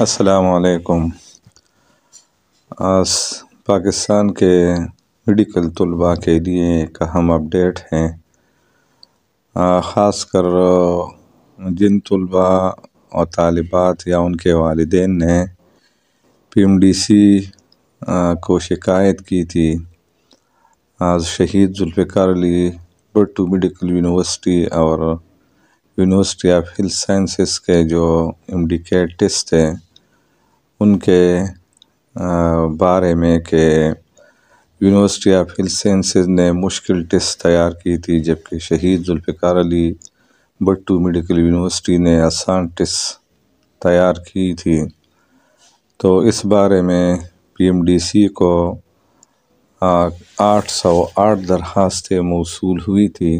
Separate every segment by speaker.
Speaker 1: अस्सलाम आज पाकिस्तान के मेडिकल तलबा के लिए एक अहम अपडेट है ख़ास कर जिन तलबा और तालिबात या उनके वालदेन ने पी एम डी सी को शिकायत की थी आज शहीद जुल्फ़िकार अली बट्टू मेडिकल यूनिवर्सिटी और यूनिवर्सिटी ऑफ हिल साइंसेस के जो एम डी थे उनके बारे में के यूनिवर्सिटी ऑफ हिल साइंसेज ने मुश्किल टेस्ट तैयार की थी जबकि शहीद जुल्फ़िकार अली बट्टू मेडिकल यूनिवर्सिटी ने आसान टेस्ट तैयार की थी तो इस बारे में पीएमडीसी को आठ सौ आठ दरख्वास्तें मौसू हुई थी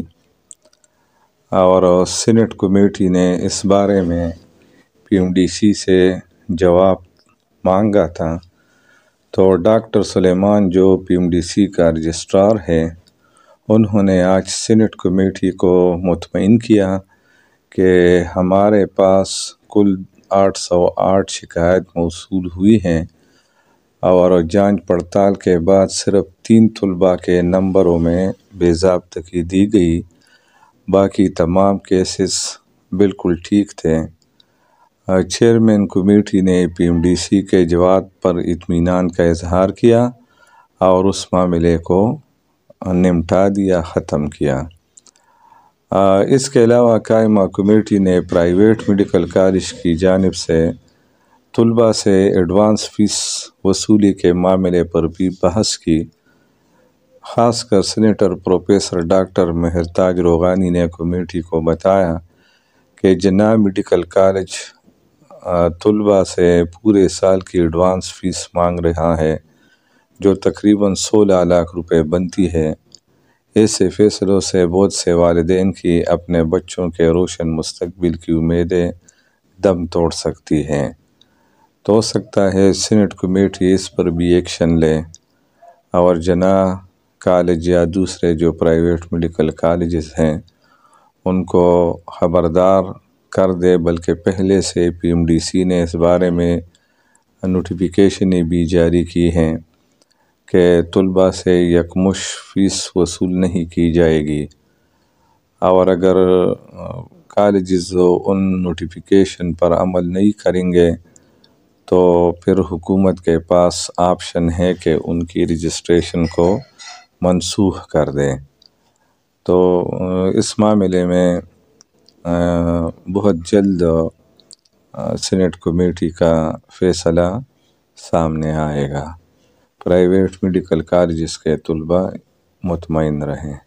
Speaker 1: और सीनेट कमेटी ने इस बारे में पीएमडीसी से जवाब मांगा था तो डॉक्टर सुलेमान जो पीएमडीसी का रजिस्ट्रार है उन्होंने आज सीनेट कमेटी को मुतमिन किया कि हमारे पास कुल 808 शिकायत मौसू हुई हैं और जांच पड़ताल के बाद सिर्फ तीन तलबा के नंबरों में बेजाबतगी दी गई बाकी तमाम केसेस बिल्कुल ठीक थे चेयरमैन कमेटी ने पीएमडीसी के जवाब पर इत्मीनान का इजहार किया और उस मामले को निपटा दिया ख़त्म किया इसके अलावा कायमा कमेटी ने प्राइवेट मेडिकल कॉलेज की जानब से तलबा से एडवांस फ़ीस वसूली के मामले पर भी बहस की खासकर senator professor doctor Mehrtaj Roghani ने कमेटी को बताया कि जना मेडिकल कॉलेज तलबा से पूरे साल की एडवांस फ़ीस मांग रहा है जो तकरीबन सोलह लाख रुपए बनती है ऐसे फैसलों से बहुत से वालदेन की अपने बच्चों के रोशन मुस्तबिल की उम्मीदें दम तोड़ सकती हैं तो हो सकता है सीनेट कमेटी इस पर भी एक्शन ले और जना कॉलेज या दूसरे जो प्राइवेट मेडिकल कॉलेजेस हैं उनको ख़बरदार कर दे बल्कि पहले से पीएमडीसी ने इस बारे में नोटिफिकेशन भी जारी की हैं कि तलबा से यकमुश फ़ीस वसूल नहीं की जाएगी और अगर कॉलेज़ उन नोटिफिकेशन पर अमल नहीं करेंगे तो फिर हुकूमत के पास ऑप्शन है कि उनकी रजिस्ट्रेशन को मनसूख कर दें तो इस मामले में बहुत जल्द सीनेट कमेटी का फ़ैसला सामने आएगा प्राइवेट मेडिकल कॉलेज के तलबा मुतमिन रहें